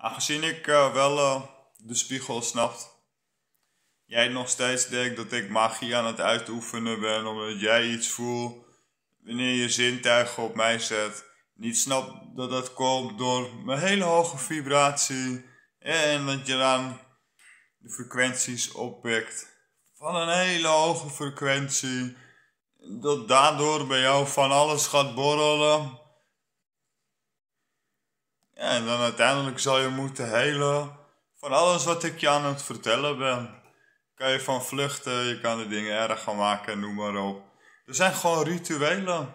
Aangezien ik eh, wel eh, de spiegel snapt, jij nog steeds denkt dat ik magie aan het uitoefenen ben omdat jij iets voelt wanneer je zintuigen op mij zet. Niet snap dat dat komt door mijn hele hoge vibratie en dat je dan de frequenties oppikt van een hele hoge frequentie. Dat daardoor bij jou van alles gaat borrelen ja, en dan uiteindelijk zal je moeten helen van alles wat ik je aan het vertellen ben. Kan je van vluchten, je kan de dingen erg gaan maken, noem maar op. Er zijn gewoon rituelen.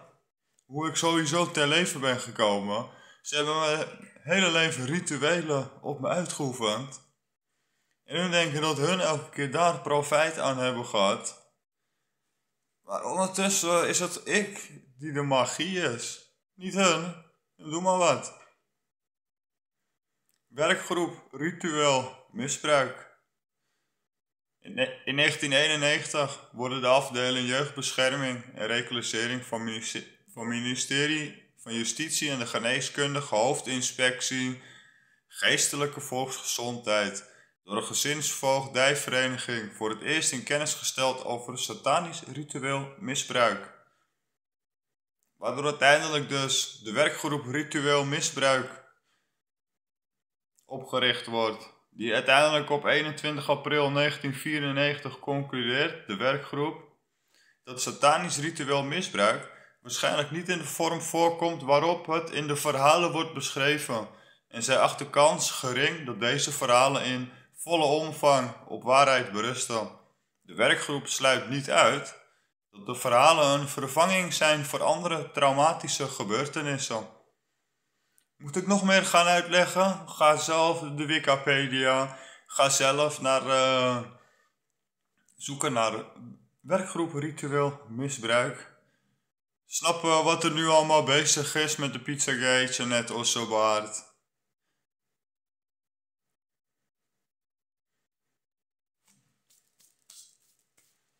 Hoe ik sowieso ter leven ben gekomen. Ze hebben mijn hele leven rituelen op me uitgeoefend. En hun denken dat hun elke keer daar profijt aan hebben gehad. Maar ondertussen is het ik die de magie is. Niet hun. Doe maar wat. Werkgroep Ritueel Misbruik. In, 1991 worden de afdeling Jeugdbescherming en Reclassering van, ministerie, van Ministerie van Justitie en de Geneeskundige Hoofdinspectie Geestelijke Volksgezondheid door een gezinsvoogdijvereniging voor het eerst in kennis gesteld over satanisch ritueel misbruik. Waardoor uiteindelijk dus de werkgroep Ritueel Misbruik opgericht wordt, die uiteindelijk op 21 april 1994 concludeert, de werkgroep, dat satanisch ritueel misbruik waarschijnlijk niet in de vorm voorkomt waarop het in de verhalen wordt beschreven. En zij achterkans kans gering dat deze verhalen in volle omvang op waarheid berusten. De werkgroep sluit niet uit dat de verhalen een vervanging zijn voor andere traumatische gebeurtenissen. Moet ik nog meer gaan uitleggen? Ga zelf de Wikipedia. Ga zelf naar. Eh, zoeken naar werkgroep ritueel misbruik. Snappen eh, wat er nu allemaal bezig is met de Pizzagate en het Ossobaard.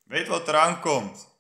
Weet wat eraan komt.